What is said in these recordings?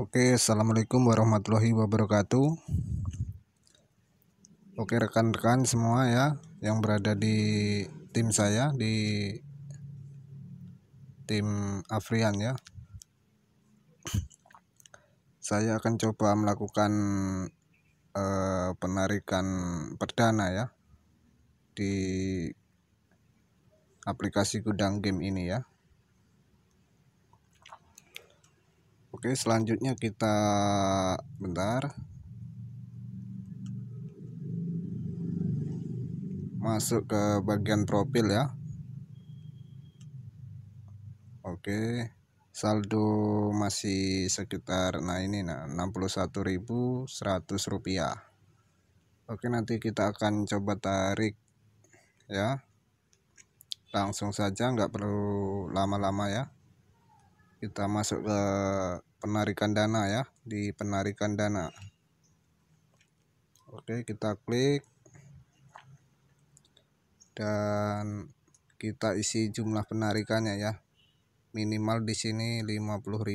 Oke, assalamualaikum warahmatullahi wabarakatuh. Oke, rekan-rekan semua ya yang berada di tim saya di tim Afrian ya. Saya akan coba melakukan eh, penarikan perdana ya di aplikasi gudang game ini ya. Oke, selanjutnya kita bentar. Masuk ke bagian profil ya. Oke. Saldo masih sekitar nah ini nah 61.100 rupiah. Oke, nanti kita akan coba tarik ya. Langsung saja nggak perlu lama-lama ya kita masuk ke penarikan dana ya di penarikan dana oke kita klik dan kita isi jumlah penarikannya ya minimal di sini 50.000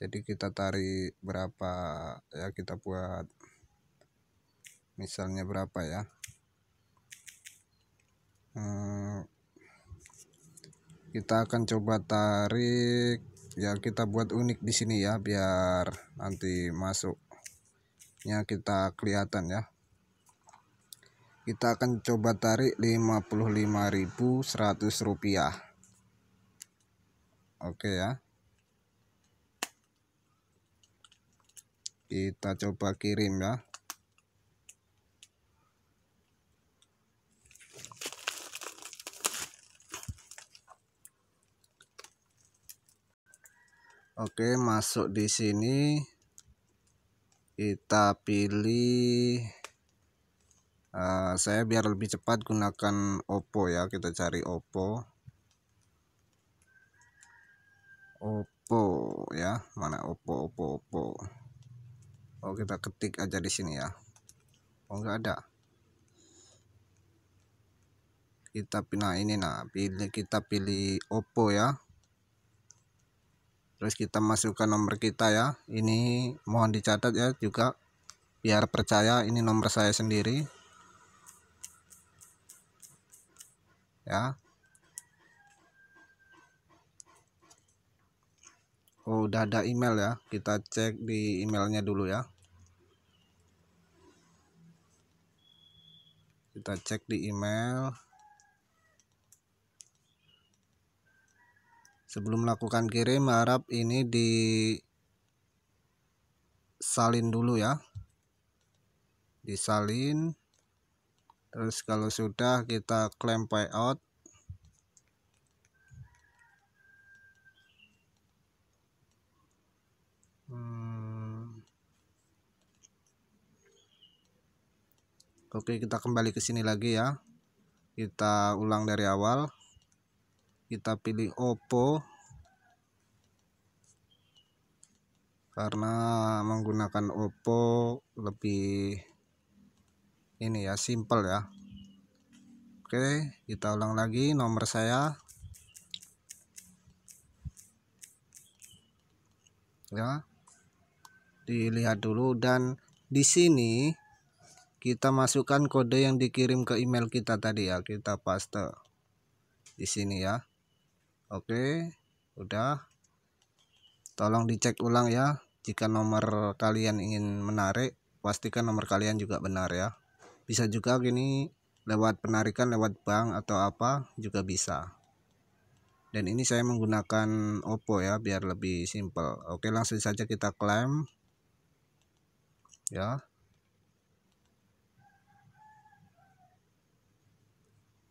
jadi kita tarik berapa ya kita buat misalnya berapa ya hmm, kita akan coba tarik ya kita buat unik di sini ya biar nanti masuknya kita kelihatan ya kita akan coba tarik 55.100 rupiah oke ya kita coba kirim ya Oke, masuk di sini. Kita pilih uh, saya biar lebih cepat gunakan Oppo ya. Kita cari Oppo. Oppo ya. Mana Oppo Oppo Oppo. Oh, kita ketik aja di sini ya. Oh, enggak ada kita pilih nah ini nah pilih kita pilih Oppo ya terus kita masukkan nomor kita ya ini mohon dicatat ya juga biar percaya ini nomor saya sendiri ya Oh udah ada email ya kita cek di emailnya dulu ya kita cek di email Sebelum melakukan kirim, harap ini disalin dulu ya. Disalin. Terus kalau sudah kita klaim payout. Hmm. Oke, kita kembali ke sini lagi ya. Kita ulang dari awal kita pilih Oppo karena menggunakan Oppo lebih ini ya simple ya Oke kita ulang lagi nomor saya ya dilihat dulu dan di sini kita masukkan kode yang dikirim ke email kita tadi ya kita paste di sini ya oke udah tolong dicek ulang ya jika nomor kalian ingin menarik pastikan nomor kalian juga benar ya bisa juga gini lewat penarikan lewat bank atau apa juga bisa dan ini saya menggunakan Oppo ya biar lebih simple oke langsung saja kita klaim ya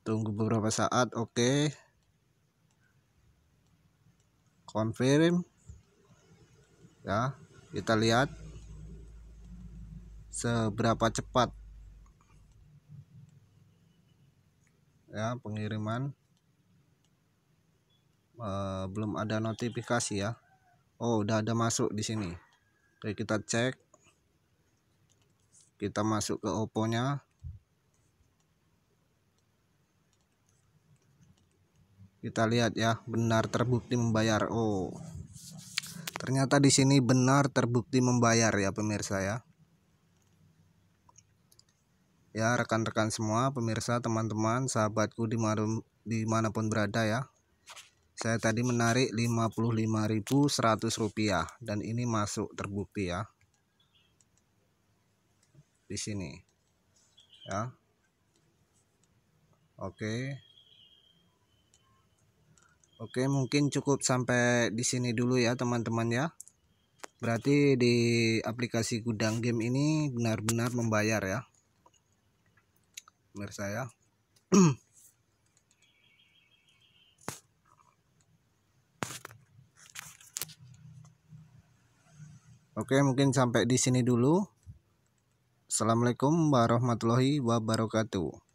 tunggu beberapa saat oke confirm ya kita lihat seberapa cepat ya pengiriman e, belum ada notifikasi ya Oh udah ada masuk di sini Oke kita cek kita masuk ke Oppo nya kita lihat ya benar terbukti membayar oh ternyata di sini benar terbukti membayar ya pemirsa ya ya rekan-rekan semua pemirsa teman-teman sahabatku di dimanapun, dimanapun berada ya saya tadi menarik 55.100 rupiah dan ini masuk terbukti ya di sini ya oke Oke, mungkin cukup sampai di sini dulu ya teman-teman ya. Berarti di aplikasi gudang game ini benar-benar membayar ya. menurut saya. Oke, mungkin sampai di sini dulu. Assalamualaikum warahmatullahi wabarakatuh.